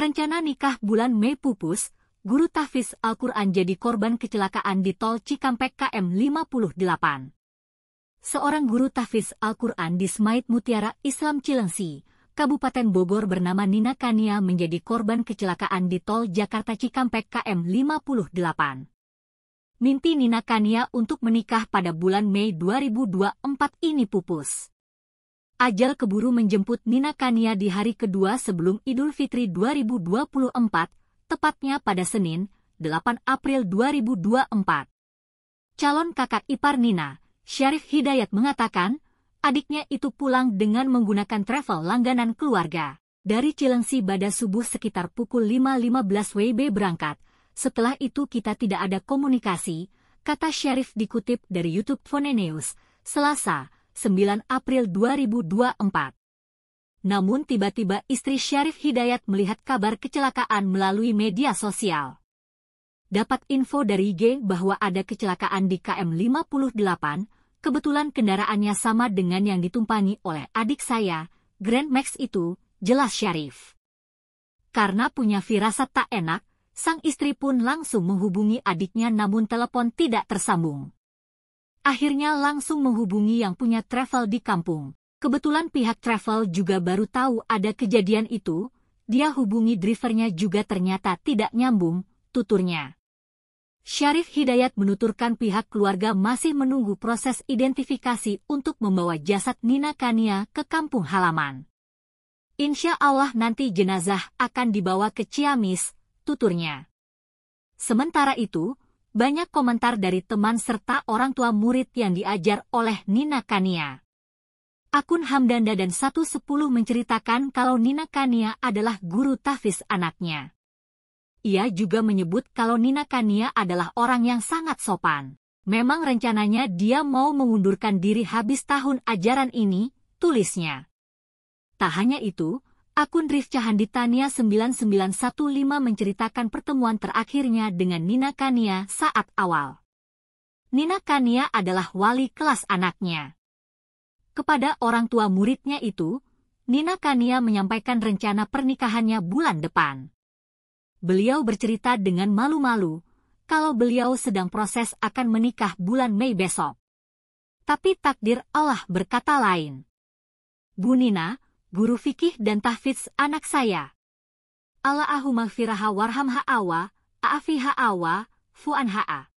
Rencana nikah bulan Mei pupus, guru tahfiz Al-Quran jadi korban kecelakaan di tol Cikampek KM 58. Seorang guru tahfiz Al-Quran di Smait Mutiara Islam Cilengsi, Kabupaten Bogor bernama Nina Kania menjadi korban kecelakaan di tol Jakarta Cikampek KM 58. Mimpi Nina Kania untuk menikah pada bulan Mei 2024 ini pupus ajal keburu menjemput Nina Kania di hari kedua sebelum Idul Fitri 2024, tepatnya pada Senin, 8 April 2024. Calon kakak ipar Nina, Syarif Hidayat mengatakan, adiknya itu pulang dengan menggunakan travel langganan keluarga. Dari Cilengsi pada subuh sekitar pukul 5.15 WIB berangkat, setelah itu kita tidak ada komunikasi, kata Syarif dikutip dari YouTube Foneneus, Selasa, 9 April 2024. Namun tiba-tiba istri Syarif Hidayat melihat kabar kecelakaan melalui media sosial. Dapat info dari G bahwa ada kecelakaan di KM 58, kebetulan kendaraannya sama dengan yang ditumpangi oleh adik saya, Grand Max itu, jelas Syarif. Karena punya firasat tak enak, sang istri pun langsung menghubungi adiknya namun telepon tidak tersambung. Akhirnya langsung menghubungi yang punya travel di kampung. Kebetulan pihak travel juga baru tahu ada kejadian itu, dia hubungi drivernya juga ternyata tidak nyambung, tuturnya. Syarif Hidayat menuturkan pihak keluarga masih menunggu proses identifikasi untuk membawa jasad Nina Kania ke kampung halaman. Insya Allah nanti jenazah akan dibawa ke Ciamis, tuturnya. Sementara itu, banyak komentar dari teman serta orang tua murid yang diajar oleh Nina Kania. Akun Hamdanda dan 110 menceritakan kalau Nina Kania adalah guru tafis anaknya. Ia juga menyebut kalau Nina Kania adalah orang yang sangat sopan. Memang rencananya dia mau mengundurkan diri habis tahun ajaran ini, tulisnya. Tak hanya itu, Akun Rifca Handitania 9915 menceritakan pertemuan terakhirnya dengan Nina Kania saat awal. Nina Kania adalah wali kelas anaknya. Kepada orang tua muridnya itu, Nina Kania menyampaikan rencana pernikahannya bulan depan. Beliau bercerita dengan malu-malu kalau beliau sedang proses akan menikah bulan Mei besok. Tapi takdir Allah berkata lain. Bu Nina, guru fikih dan tahfidz anak saya. Ala'ahu warham warhamha awa, ha'awa, fu'an ha'a.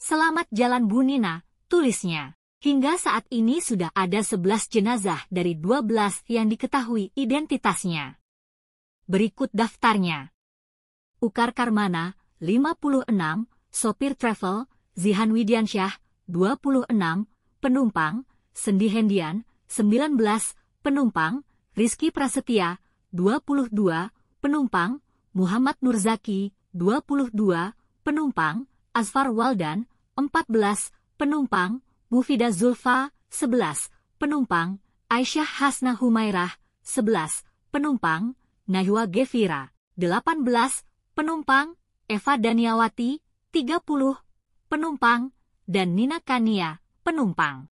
Selamat jalan Bunina, tulisnya. Hingga saat ini sudah ada 11 jenazah dari 12 yang diketahui identitasnya. Berikut daftarnya. Ukar Karmana, 56, Sopir Travel, Zihan Widiansyah, 26, Penumpang, Sendi Hendian, 19, penumpang, Rizky Prasetya, 22, penumpang, Muhammad Nurzaki, 22, penumpang, Asfar Waldan, 14, penumpang, Mufida Zulfa, 11, penumpang, Aisyah Hasna Humairah, 11, penumpang, Nahwa Gevira, 18, penumpang, Eva Daniawati, 30, penumpang, dan Nina Kania, penumpang.